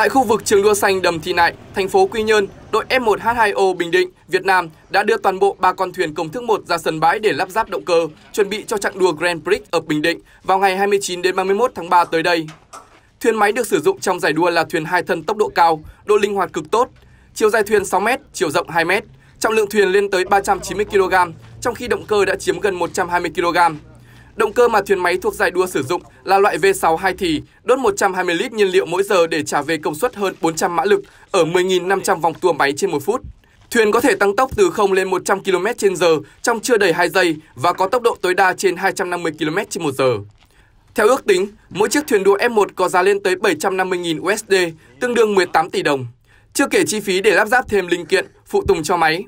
Tại khu vực trường đua xanh Đầm Thị Nại, thành phố Quy Nhơn, đội F1H2O Bình Định, Việt Nam đã đưa toàn bộ ba con thuyền công thức 1 ra sân bãi để lắp ráp động cơ, chuẩn bị cho chặng đua Grand Prix ở Bình Định vào ngày 29 đến 31 tháng 3 tới đây. Thuyền máy được sử dụng trong giải đua là thuyền hai thân tốc độ cao, độ linh hoạt cực tốt, chiều dài thuyền 6m, chiều rộng 2m, trọng lượng thuyền lên tới 390 kg, trong khi động cơ đã chiếm gần 120 kg. Động cơ mà thuyền máy thuộc giải đua sử dụng là loại V6 2 thì, đốt 120 lít nhiên liệu mỗi giờ để trả về công suất hơn 400 mã lực ở 10.500 vòng tua máy trên một phút. Thuyền có thể tăng tốc từ 0 lên 100 km h trong chưa đầy 2 giây và có tốc độ tối đa trên 250 km h Theo ước tính, mỗi chiếc thuyền đua F1 có giá lên tới 750.000 USD, tương đương 18 tỷ đồng. Chưa kể chi phí để lắp ráp thêm linh kiện, phụ tùng cho máy.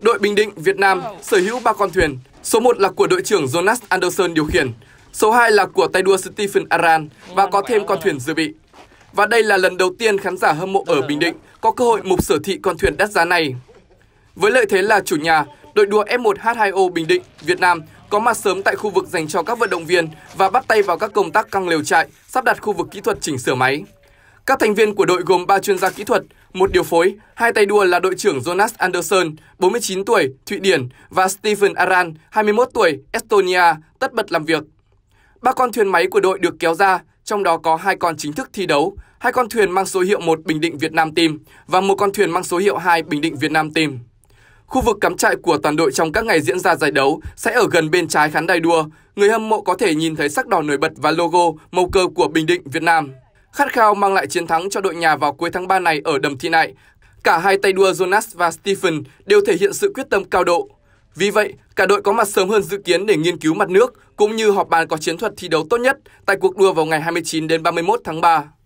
Đội Bình Định, Việt Nam sở hữu ba con thuyền, Số 1 là của đội trưởng Jonas Anderson điều khiển, số 2 là của tay đua Stephen Aran và có thêm con thuyền dự bị. Và đây là lần đầu tiên khán giả hâm mộ ở Bình Định có cơ hội mục sở thị con thuyền đắt giá này. Với lợi thế là chủ nhà, đội đua F1H2O Bình Định, Việt Nam có mặt sớm tại khu vực dành cho các vận động viên và bắt tay vào các công tác căng lều trại, sắp đặt khu vực kỹ thuật chỉnh sửa máy. Các thành viên của đội gồm 3 chuyên gia kỹ thuật một điều phối, hai tay đua là đội trưởng Jonas Anderson, 49 tuổi, Thụy Điển và Stephen Aran, 21 tuổi, Estonia, tất bật làm việc. Ba con thuyền máy của đội được kéo ra, trong đó có hai con chính thức thi đấu, hai con thuyền mang số hiệu 1 Bình Định Việt Nam Team và một con thuyền mang số hiệu 2 Bình Định Việt Nam Team. Khu vực cắm trại của toàn đội trong các ngày diễn ra giải đấu sẽ ở gần bên trái khán đài đua. Người hâm mộ có thể nhìn thấy sắc đỏ nổi bật và logo, màu cơ của Bình Định Việt Nam. Khát khao mang lại chiến thắng cho đội nhà vào cuối tháng 3 này ở đầm thi này, cả hai tay đua Jonas và Stephen đều thể hiện sự quyết tâm cao độ. Vì vậy, cả đội có mặt sớm hơn dự kiến để nghiên cứu mặt nước cũng như họp bàn có chiến thuật thi đấu tốt nhất tại cuộc đua vào ngày 29 đến 31 tháng 3.